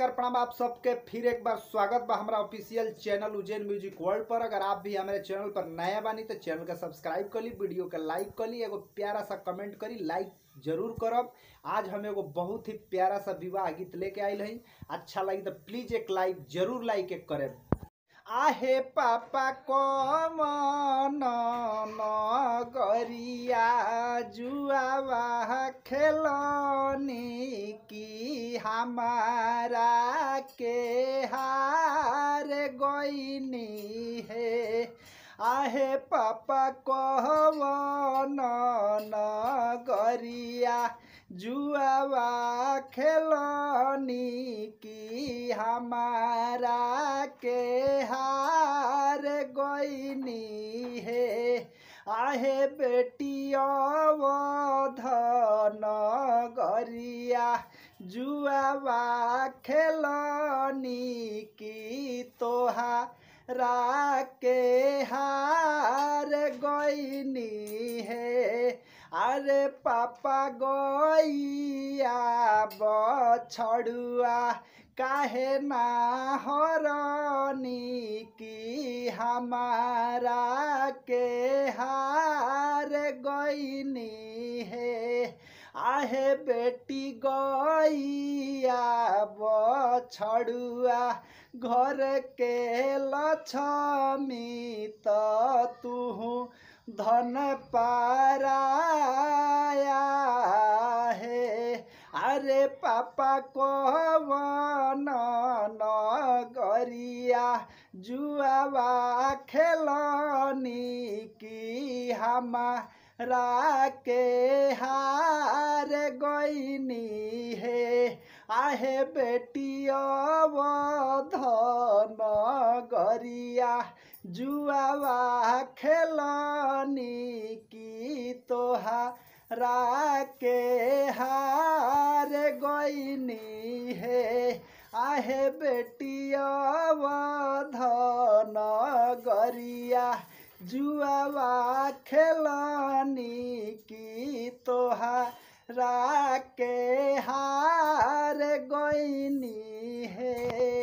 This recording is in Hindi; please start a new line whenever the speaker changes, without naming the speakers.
नमस्कार प्रणाम आप सबके फिर एक बार स्वागत बा हमारा official channel Ujjain music world पर अगर आप भी हमारे चैनल पर नया बानी तो चैनल का सब्सक्राइब कर ली वीडियो का लाइक कर ली एगो प्यारा सा कमेंट करी लाइक जरूर करब आज हम एगो बहुत ही प्यारा सा विवाह गीत लेके आयल हई अच्छा लगी तो प्लीज एक लाइक जरूर लाइक एक करे आहे पापा
कमन गरिया जुआ खेलनी की हमारा के हार गोइनी हे आहे पापा कहवन न गरिया जुआवा खेलनी की हमारा के हार गईनी हे आहे बेटी धन गरी भैया जुआवा खेलनी की तोहा राके हार गईनी है अरे पापा गईया बछड़ुआ काहे ना हरनी की हमारा के हार गईनी आहे बेटी गैया बछड़ुआ घर के लक्ष्मी तू धन पाराया है अरे पापा को वन गरिया जुआवा खेलनी की हमारा के हा गईनी हे आहे बेटिया धन गरिया जुआवा खेलनी की तोहा राके हार गईनी हे आहे बेटिया धन गरिया जुआवा खेलनी की तोहा राके हार गोइनी है